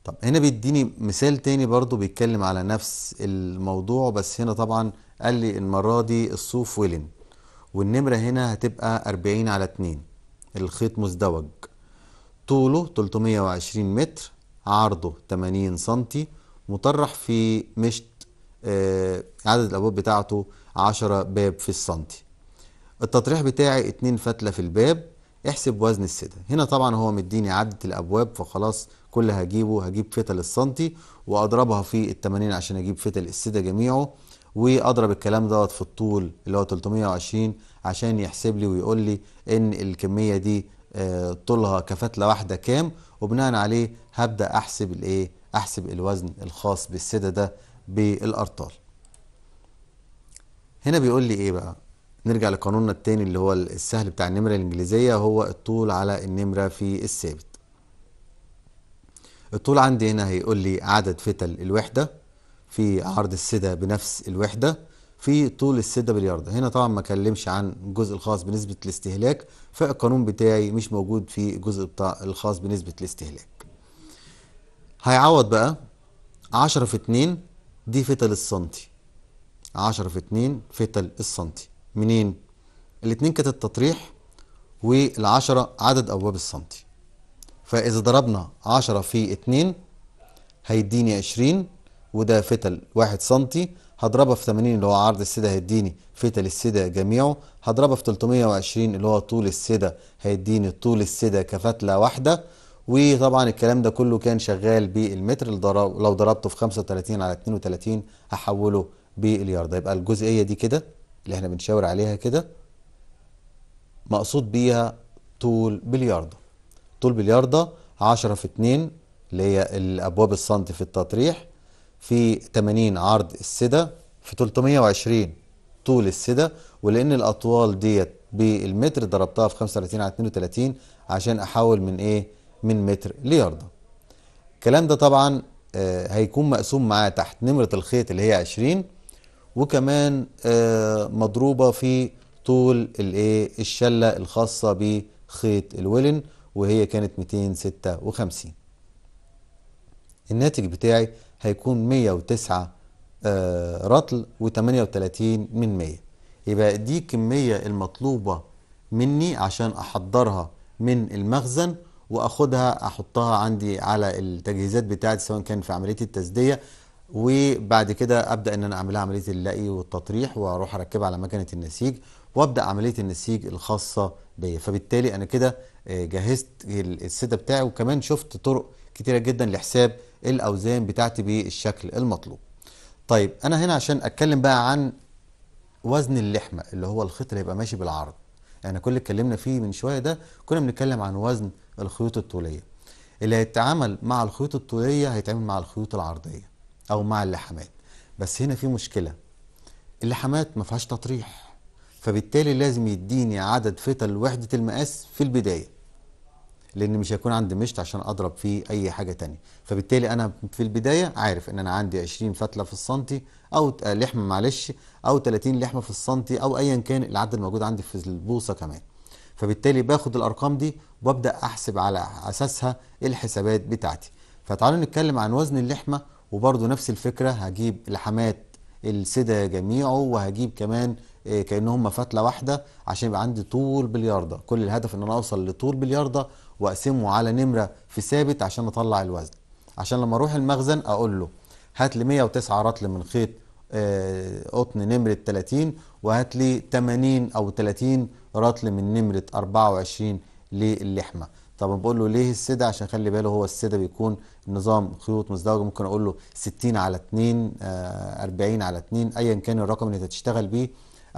طب هنا بيديني مثال تاني برضو بيتكلم على نفس الموضوع بس هنا طبعا قال لي المرة دي الصوف ولن والنمرة هنا هتبقى 40 على 2 الخيط مزدوج طوله 320 متر عرضه 80 سنتي مطرح في مشت آه، عدد الابواب بتاعته 10 باب في السنتي التطريح بتاعي اتنين فتله في الباب احسب وزن السده هنا طبعا هو مديني عدد الابواب فخلاص كل هجيبه هجيب فتل السنتي واضربها في ال 80 عشان اجيب فتل السده جميعه واضرب الكلام دوت في الطول اللي هو 320 عشان يحسب لي ويقول لي ان الكميه دي آه، طولها كفتله واحده كام وبناء عليه هبدا احسب الايه أحسب الوزن الخاص بالسدة ده بالأرطال هنا بيقول لي إيه بقى نرجع لقانوننا التاني اللي هو السهل بتاع النمرة الإنجليزية هو الطول على النمرة في الثابت الطول عندي هنا هيقول لي عدد فتل الوحدة في عرض السدة بنفس الوحدة في طول السدة بالياردة هنا طبعا ما كلمش عن الجزء الخاص بنسبة الاستهلاك فالقانون بتاعي مش موجود في الجزء الخاص بنسبة الاستهلاك هيعوض بقى 10 في 2 دي فتل السنتي 10 في 2 فتل السنتي منين؟ الاثنين كانت التطريح وال10 عدد أبواب السنتي فإذا ضربنا 10 في 2 هيديني 20 وده فتل 1 سنتي هضربها في 80 اللي هو عرض السدة هيديني فتل السدة جميعه هضربها في 320 اللي هو طول السدة هيديني طول السدة كفتلة واحدة وطبعا الكلام ده كله كان شغال بالمتر لو ضربته في 35 على 32 هحوله باليارده يبقى الجزئيه دي كده اللي احنا بنشاور عليها كده مقصود بيها طول باليارده طول باليارده 10 في 2 اللي هي الابواب السنتي في التطريح في 80 عرض السده في 320 طول السده ولان الاطوال ديت بالمتر ضربتها في 35 على 32 عشان احول من ايه من متر لياردة الكلام ده طبعا آه، هيكون مقسوم معاه تحت نمرة الخيط اللي هي 20 وكمان آه، مضروبة في طول الشلة الخاصة بخيط الولن وهي كانت 256 الناتج بتاعي هيكون 109 آه، رطل و38 من 100 يبقى دي الكمية المطلوبة مني عشان أحضرها من المخزن واخدها احطها عندي على التجهيزات بتاعتي سواء كان في عمليه التسديه وبعد كده ابدا ان انا اعملها عمليه اللقي والتطريح واروح اركبها على مكنه النسيج وابدا عمليه النسيج الخاصه بيا فبالتالي انا كده آه، جهزت السيت بتاعي وكمان شفت طرق كتيره جدا لحساب الاوزان بتاعتي بالشكل المطلوب طيب انا هنا عشان اتكلم بقى عن وزن اللحمه اللي هو الخيط اللي هيبقى ماشي بالعرض يعني كل اللي اتكلمنا فيه من شويه ده كنا بنتكلم عن وزن الخيوط الطوليه اللي هيتعامل مع الخيوط الطوليه هيتعامل مع الخيوط العرضيه او مع اللحامات بس هنا في مشكله اللحامات ما فيهاش تطريح فبالتالي لازم يديني عدد فتل وحده المقاس في البدايه لان مش هيكون عندي مشط عشان اضرب فيه اي حاجه تانية فبالتالي انا في البدايه عارف ان انا عندي 20 فتله في السنتي او لحمه معلش او 30 لحمه في السنتي او ايا كان العدد الموجود عندي في البوصه كمان فبالتالي باخد الارقام دي وابدا احسب على اساسها الحسابات بتاعتي فتعالوا نتكلم عن وزن اللحمه وبرده نفس الفكره هجيب لحمات السدى جميعه وهجيب كمان آه، كانهم فتله واحده عشان يبقى عندي طول باليارده كل الهدف ان انا اوصل لطول باليارده واقسمه على نمره في ثابت عشان اطلع الوزن عشان لما اروح المخزن اقول له هات لي 109 رطل من خيط آه، قطن نمرة 30 وهات لي 80 أو 30 رطل من نمرة 24 للحمة طب بقول له ليه السدة عشان خلي باله هو السدة بيكون نظام خيوط مزدوجة ممكن أقول له 60 على 2 40 آه، على 2 أيا كان الرقم اللي هتشتغل بيه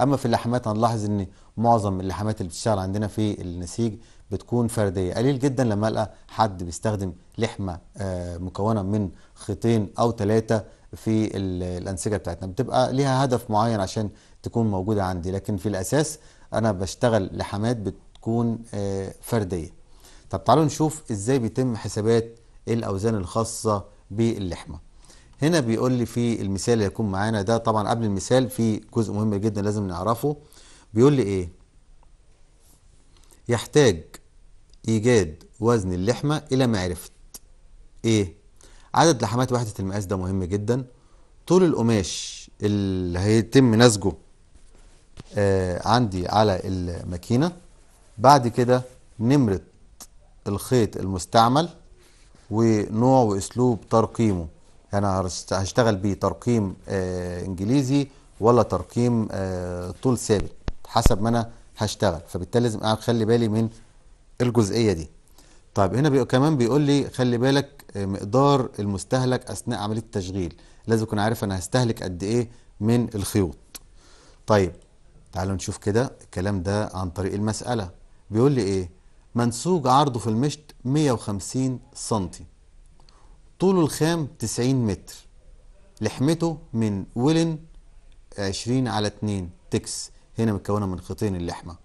أما في اللحمات هنلاحظ إن معظم اللحمات اللي بتشتغل عندنا في النسيج بتكون فردية قليل جدا لما ألقى حد بيستخدم لحمة آه، مكونة من خيطين او ثلاثه في الانسجه بتاعتنا بتبقى ليها هدف معين عشان تكون موجوده عندي لكن في الاساس انا بشتغل لحمات بتكون آه، فرديه طب تعالوا نشوف ازاي بيتم حسابات الاوزان الخاصه باللحمه هنا بيقول لي في المثال اللي هيكون معانا ده طبعا قبل المثال في جزء مهم جدا لازم نعرفه بيقول لي ايه يحتاج ايجاد وزن اللحمه الى معرفه ايه عدد لحمات وحدة المقاس ده مهم جدا طول القماش اللي هيتم نسجه آه عندي على الماكينة بعد كده نمرة الخيط المستعمل ونوع واسلوب ترقيمه انا يعني هشتغل بيه ترقيم آه انجليزي ولا ترقيم آه طول ثابت حسب ما انا هشتغل فبالتالي لازم اخلي بالي من الجزئيه دي طيب هنا بي... كمان بيقول لي خلي بالك مقدار المستهلك اثناء عمليه التشغيل لازم اكون عارف انا هستهلك قد ايه من الخيوط طيب تعالوا نشوف كده الكلام ده عن طريق المساله بيقول لي ايه منسوج عرضه في المشط 150 سنتي طوله الخام 90 متر لحمته من ولن 20 على 2 تكس هنا متكونه من خيطين اللحمه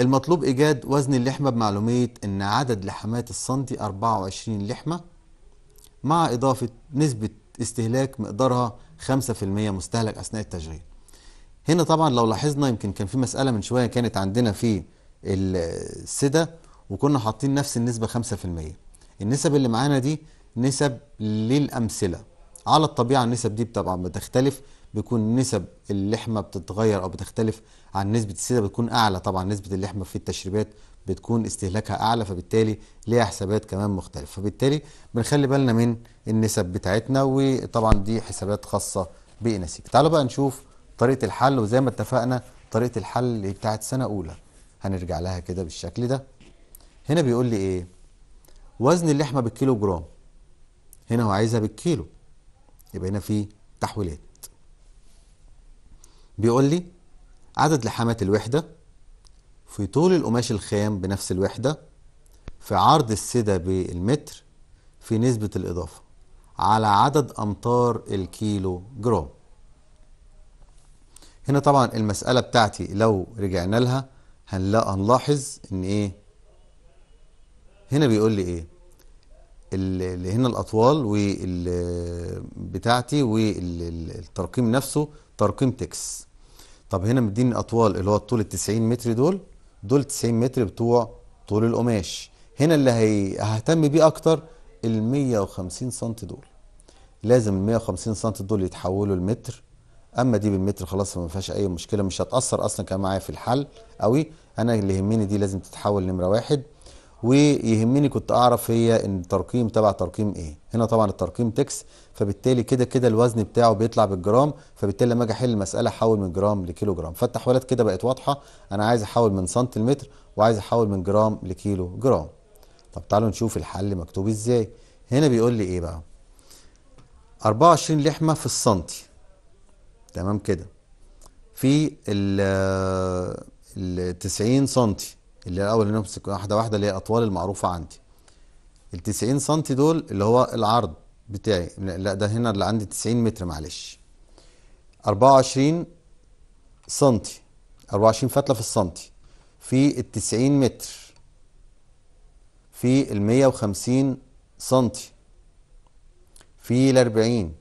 المطلوب إيجاد وزن اللحمة بمعلومية أن عدد لحمات الصندي 24 لحمة مع إضافة نسبة استهلاك مقدارها 5% مستهلك أثناء التشغيل هنا طبعا لو لاحظنا يمكن كان في مسألة من شوية كانت عندنا في السدة وكنا حاطين نفس النسبة 5% النسب اللي معانا دي نسب للأمثلة على الطبيعة النسب دي طبعا بتختلف بيكون نسب اللحمه بتتغير او بتختلف عن نسبه السيده بتكون اعلى طبعا نسبه اللحمه في التشريبات بتكون استهلاكها اعلى فبالتالي ليها حسابات كمان مختلفه فبالتالي بنخلي بالنا من النسب بتاعتنا وطبعا دي حسابات خاصه باناسيب تعالوا بقى نشوف طريقه الحل وزي ما اتفقنا طريقه الحل بتاعت سنه اولى هنرجع لها كده بالشكل ده هنا بيقول لي ايه وزن اللحمه بالكيلو جرام هنا هو عايزها بالكيلو يبقى هنا في تحويلات بيقول لي عدد لحامات الوحدة في طول القماش الخام بنفس الوحدة في عرض السدة بالمتر في نسبة الإضافة على عدد أمتار الكيلو جرام هنا طبعا المسألة بتاعتي لو رجعنا لها هنلاحظ ان ايه هنا بيقول لي ايه اللي هنا الاطوال بتاعتي والترقيم نفسه ترقيم تكس طب هنا مديني الاطوال اللي هو الطول ال 90 متر دول دول 90 متر بتوع طول القماش هنا اللي هي... ههتم بيه اكتر ال 150 سم دول لازم ال 150 سم دول يتحولوا لمتر اما دي بالمتر خلاص ما فيهاش اي مشكله مش هتاثر اصلا كان معايا في الحل قوي انا اللي يهمني دي لازم تتحول نمره واحد ويهمني كنت اعرف هي ان الترقيم تبع ترقيم ايه هنا طبعا الترقيم تكس فبالتالي كده كده الوزن بتاعه بيطلع بالجرام فبالتالي لما اجي احل المساله احول من جرام لكيلو جرام فالتحويلات كده بقت واضحه انا عايز احول من سنتي لمتر وعايز احول من جرام لكيلو جرام طب تعالوا نشوف الحل مكتوب ازاي هنا بيقول لي ايه بقى 24 لحمه في السنتي تمام كده في ال 90 سنتي اللي الاول نمسك واحده واحده اللي هي الاطوال المعروفه عندي ال 90 سم دول اللي هو العرض بتاعي لا ده هنا اللي عندي 90 متر معلش 24 سم 24 فتله في السنتي في ال 90 متر في ال 150 سم في ال 40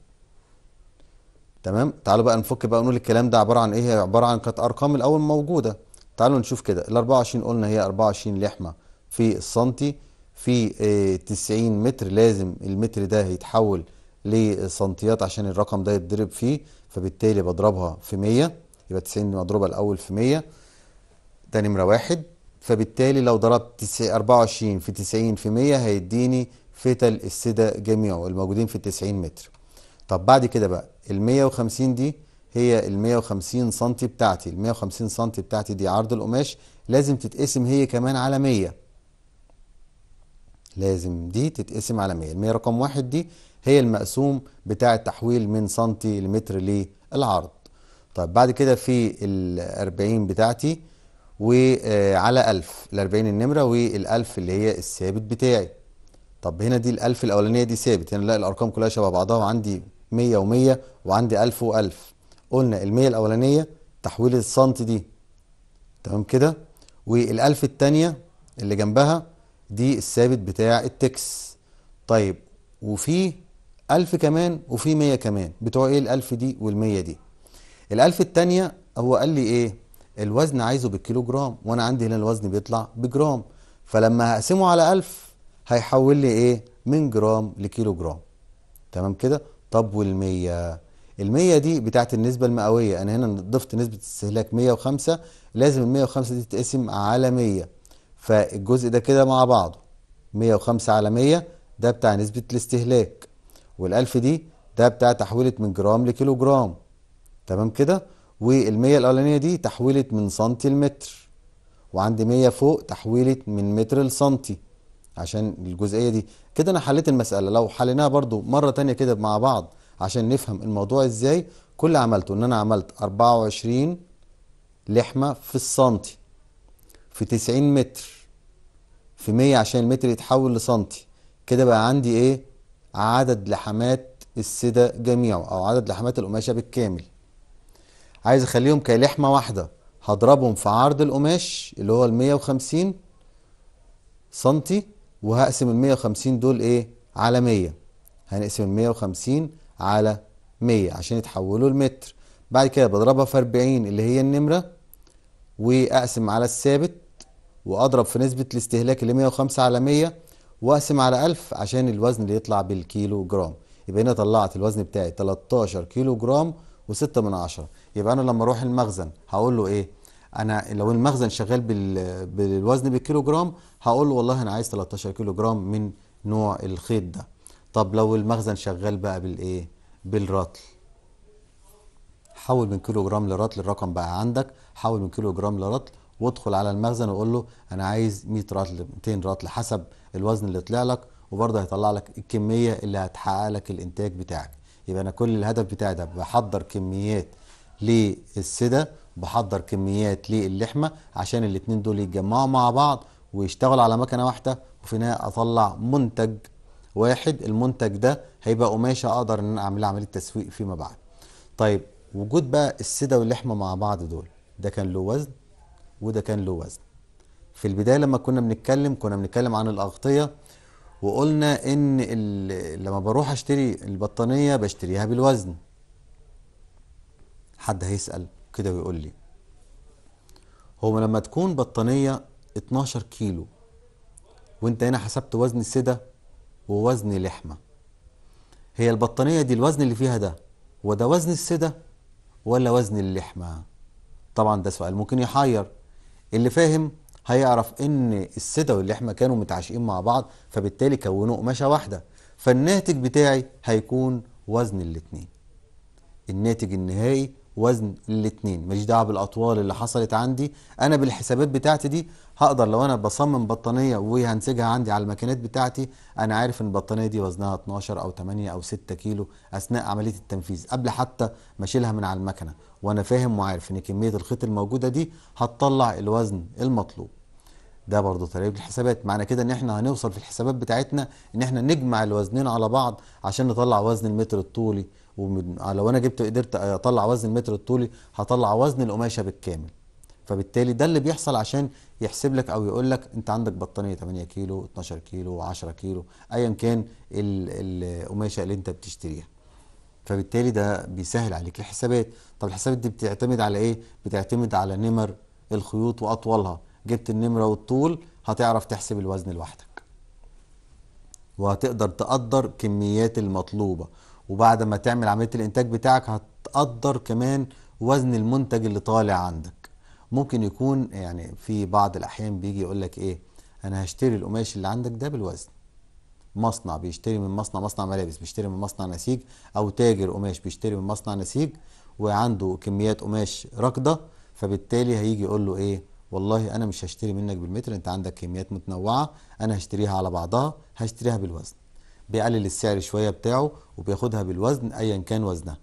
تمام تعالوا بقى نفك بقى نقول الكلام ده عباره عن ايه هي عباره عن كانت ارقام الاول موجوده تعالوا نشوف كده ال 24 قلنا هي 24 لحمه في السنتي في 90 آه، متر لازم المتر ده يتحول لسنتيات عشان الرقم ده يتضرب فيه فبالتالي بضربها في 100 يبقى 90 مضروبه الاول في 100 ده نمره واحد فبالتالي لو ضربت 24 في 90 في 100 هيديني فتل السدا جميعه الموجودين في 90 متر طب بعد كده بقى ال 150 دي هي ال 150 سم بتاعتي ال 150 سم بتاعتي دي عرض القماش لازم تتقسم هي كمان على 100 لازم دي تتقسم على 100 ال 100 رقم واحد دي هي المقسوم بتاع التحويل من سنتي لمتر للعرض طيب بعد كده في ال 40 بتاعتي وعلى آه 1000 ال 40 النمره وال 1000 اللي هي الثابت بتاعي طب هنا دي ال 1000 الاولانيه دي ثابت هنا نلاقي الارقام كلها شبه بعضها وعندي 100 و100 وعندي 1000 و1000 قلنا المية الأولانية تحويل السنت دي تمام كده والألف التانية اللي جنبها دي الثابت بتاع التكس طيب وفي ألف كمان وفي مية كمان بتوع إيه الألف دي والمية دي الألف التانية هو قال لي إيه الوزن عايزه بالكيلو جرام وأنا عندي هنا الوزن بيطلع بجرام فلما هقسمه على ألف هيحول لي إيه من جرام لكيلو جرام تمام كده طب والمية ال100 دي بتاعت النسبة المئوية أنا هنا ضفت نسبة استهلاك 105 لازم ال105 دي تتقسم على 100 فالجزء ده كده مع بعضه 105 على 100 ده بتاع نسبة الاستهلاك وال1000 دي ده بتاع تحويلة من جرام لكيلو جرام تمام كده وال100 الأولانية دي تحويلة من سنتي لمتر وعندي 100 فوق تحويلة من متر لسنتي عشان الجزئية دي كده أنا حليت المسألة لو حليناها برضو مرة تانية كده مع بعض عشان نفهم الموضوع ازاي كل اللي عملته ان انا عملت 24 لحمة في السنتي في 90 متر في 100 عشان المتر يتحول لسنتي كده بقى عندي ايه عدد لحمات السدى جميعه او عدد لحمات القماشة بالكامل عايز اخليهم كلحمة واحدة هضربهم في عرض القماش اللي هو ال 150 سنتي وهقسم ال 150 دول ايه على 100 هنقسم ال 150 على 100 عشان يتحولوا لمتر بعد كده بضربها في 40 اللي هي النمرة وأقسم على الثابت وأضرب في نسبة الاستهلاك اللي 105 على 100 وأقسم على 1000 عشان الوزن اللي يطلع بالكيلو جرام يبقى هنا طلعت الوزن بتاعي 13 كيلو جرام و6 من عشرة يبقى أنا لما أروح المخزن هقول له إيه أنا لو المخزن شغال بالوزن بالكيلو جرام هقول له والله أنا عايز 13 كيلو جرام من نوع الخيط ده طب لو المخزن شغال بقى بالايه بالرطل حول من كيلو جرام لرطل الرقم بقى عندك حول من كيلو جرام لرطل وادخل على المخزن وقول له انا عايز 100 رطل 200 رطل حسب الوزن اللي طلع لك وبرضه هيطلع لك الكميه اللي هتحقق لك الانتاج بتاعك يبقى انا كل الهدف بتاعي ده بحضر كميات للسده بحضر كميات للحمه عشان الاثنين دول يتجمعوا مع بعض ويشتغلوا على مكنه واحده وفي النهايه اطلع منتج واحد المنتج ده هيبقى قماشه اقدر ان انا اعمل عمليه تسويق فيما بعد طيب وجود بقى السده واللحمه مع بعض دول ده كان له وزن وده كان له وزن في البدايه لما كنا بنتكلم كنا بنتكلم عن الاغطيه وقلنا ان لما بروح اشتري البطانيه بشتريها بالوزن حد هيسال كده ويقول لي هو لما تكون بطانيه 12 كيلو وانت هنا حسبت وزن السده ووزن لحمة هي البطانية دي الوزن اللي فيها ده هو ده وزن السدة ولا وزن اللحمة طبعا ده سؤال ممكن يحير اللي فاهم هيعرف ان السدة واللحمة كانوا متعاشقين مع بعض فبالتالي كونوا قماشة واحدة فالناتج بتاعي هيكون وزن الاتنين الناتج النهائي وزن الاثنين ماليش دعوه بالاطوال اللي حصلت عندي انا بالحسابات بتاعتي دي هقدر لو انا بصمم بطانيه وهنسجها عندي على الماكينات بتاعتي انا عارف ان البطانيه دي وزنها 12 او 8 او 6 كيلو اثناء عمليه التنفيذ قبل حتى ما اشيلها من على المكنه وانا فاهم وعارف ان كميه الخيط الموجوده دي هتطلع الوزن المطلوب ده برضه طريقه الحسابات معنى كده ان احنا هنوصل في الحسابات بتاعتنا ان احنا نجمع الوزنين على بعض عشان نطلع وزن المتر الطولي ولو انا جبت قدرت اطلع وزن المتر الطولي هطلع وزن القماشه بالكامل فبالتالي ده اللي بيحصل عشان يحسب لك او يقول لك انت عندك بطانيه 8 كيلو 12 كيلو 10 كيلو ايا كان القماشه اللي انت بتشتريها فبالتالي ده بيسهل عليك الحسابات طب الحسابات دي بتعتمد على ايه بتعتمد على نمر الخيوط واطولها جبت النمره والطول هتعرف تحسب الوزن لوحدك وهتقدر تقدر كميات المطلوبه وبعد ما تعمل عمليه الانتاج بتاعك هتقدر كمان وزن المنتج اللي طالع عندك ممكن يكون يعني في بعض الاحيان بيجي يقول لك ايه انا هشتري القماش اللي عندك ده بالوزن مصنع بيشتري من مصنع مصنع ملابس بيشتري من مصنع نسيج او تاجر قماش بيشتري من مصنع نسيج وعنده كميات قماش راكده فبالتالي هيجي يقول له ايه والله انا مش هشتري منك بالمتر انت عندك كميات متنوعه انا هشتريها على بعضها هشتريها بالوزن بيقلل السعر شويه بتاعه وبياخدها بالوزن ايا كان وزنها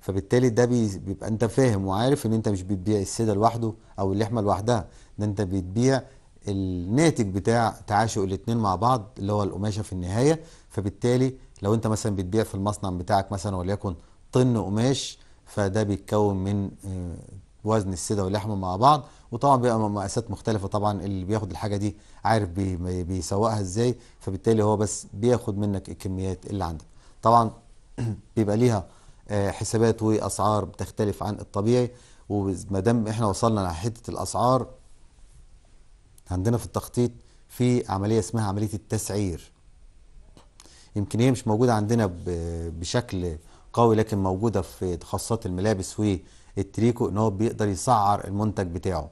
فبالتالي ده بيبقى انت فاهم وعارف ان انت مش بتبيع السيده لوحده او اللحمه لوحدها ده انت بتبيع الناتج بتاع تعاشق الاتنين مع بعض اللي هو القماشه في النهايه فبالتالي لو انت مثلا بتبيع في المصنع بتاعك مثلا وليكن طن قماش فده بيتكون من آه، وزن السدة واللحمه مع بعض وطبعا بيبقى مقاسات مختلفه طبعا اللي بياخد الحاجه دي عارف بيسوقها ازاي فبالتالي هو بس بياخد منك الكميات اللي عندك طبعا <clears throat> بيبقى ليها آه، حسابات واسعار بتختلف عن الطبيعي وما دام احنا وصلنا على حته الاسعار عندنا في التخطيط في عمليه اسمها عمليه التسعير يمكن هي مش موجوده عندنا بشكل قوي لكن موجوده في تخصصات الملابس التريكو ان هو بيقدر يسعر المنتج بتاعه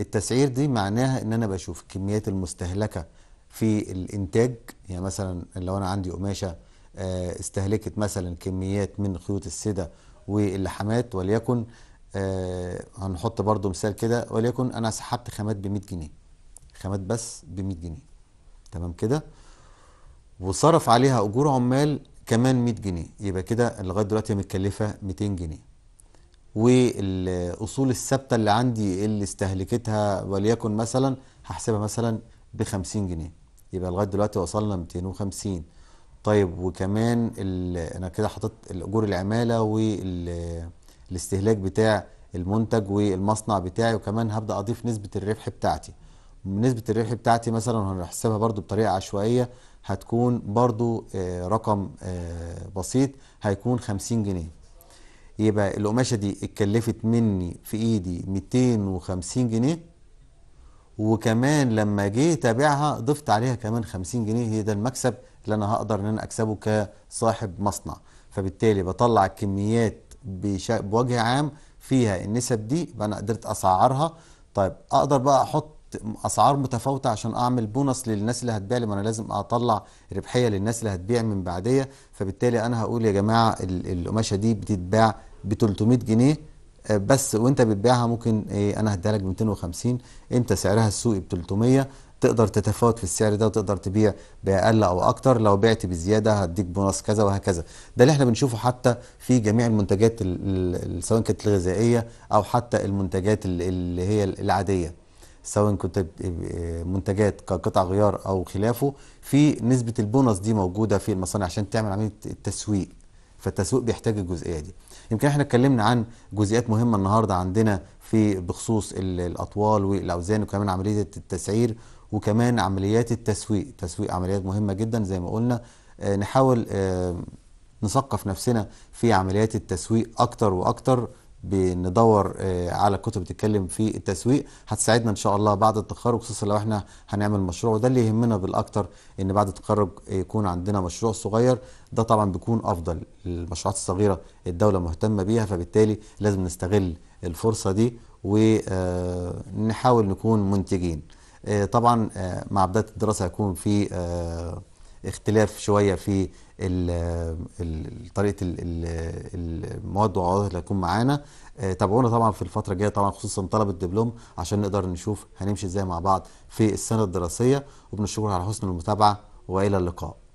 التسعير دي معناها ان انا بشوف الكميات المستهلكه في الانتاج يعني مثلا لو انا عندي قماشه آه، استهلكت مثلا كميات من خيوط السده واللحامات وليكن آه هنحط برضو مثال كده وليكن انا سحبت خامات ب 100 جنيه خامات بس ب 100 جنيه تمام كده وصرف عليها اجور عمال كمان 100 جنيه يبقى كده لغايه دلوقتي متكلفه 200 جنيه والاصول الثابته اللي عندي اللي استهلكتها وليكن مثلا هحسبها مثلا ب 50 جنيه يبقى لغايه دلوقتي وصلنا 250 طيب وكمان انا كده حطيت الاجور العماله والاستهلاك بتاع المنتج والمصنع بتاعي وكمان هبدا اضيف نسبه الربح بتاعتي نسبه الربح بتاعتي مثلا هنحسبها برده بطريقه عشوائيه هتكون برضو آه، رقم آه، بسيط هيكون 50 جنيه يبقى القماشه دي اتكلفت مني في ايدي 250 جنيه وكمان لما جيت ابيعها ضفت عليها كمان 50 جنيه هي ده المكسب اللي انا هقدر ان انا اكسبه كصاحب مصنع فبالتالي بطلع الكميات بوجه عام فيها النسب دي يبقى انا قدرت اسعرها طيب اقدر بقى احط اسعار متفاوته عشان اعمل بونص للناس اللي هتبيع لي ما انا لازم اطلع ربحيه للناس اللي هتبيع من بعديه فبالتالي انا هقول يا جماعه القماشه دي بتتباع ب 300 جنيه آه، بس وانت بتبيعها ممكن آه، انا هديها لك ب 250 انت سعرها السوقي ب 300 تقدر تتفاوت في السعر ده وتقدر تبيع باقل او اكتر لو بعت بزياده هديك بونص كذا وهكذا ده اللي احنا بنشوفه حتى في جميع المنتجات سواء كانت الغذائيه او حتى المنتجات اللي هي العاديه سواء كنت منتجات كقطع غيار او خلافه في نسبه البونص دي موجوده في المصانع عشان تعمل عمليه التسويق فالتسويق بيحتاج الجزئيه دي يمكن احنا اتكلمنا عن جزئيات مهمه النهارده عندنا في بخصوص الاطوال والاوزان وكمان عمليه التسعير وكمان عمليات التسويق تسويق عمليات مهمه جدا زي ما قلنا آه، نحاول آه، نثقف نفسنا في عمليات التسويق اكتر واكتر بندور آه، على كتب بتتكلم في التسويق هتساعدنا ان شاء الله بعد التخرج خصوصا لو احنا هنعمل مشروع وده اللي يهمنا بالاكتر ان بعد التخرج يكون عندنا مشروع صغير ده طبعا بيكون افضل المشروعات الصغيره الدوله مهتمه بيها فبالتالي لازم نستغل الفرصه دي ونحاول آه، نكون منتجين آه، طبعا مع بدايه الدراسه هيكون في اختلاف شويه في طريقه المواد والعروض اللي هتكون معانا آه، تابعونا طبعا في الفتره الجايه طبعا خصوصا طلب الدبلوم عشان نقدر نشوف هنمشي ازاي مع بعض في السنه الدراسيه وبنشكر على حسن المتابعه والى اللقاء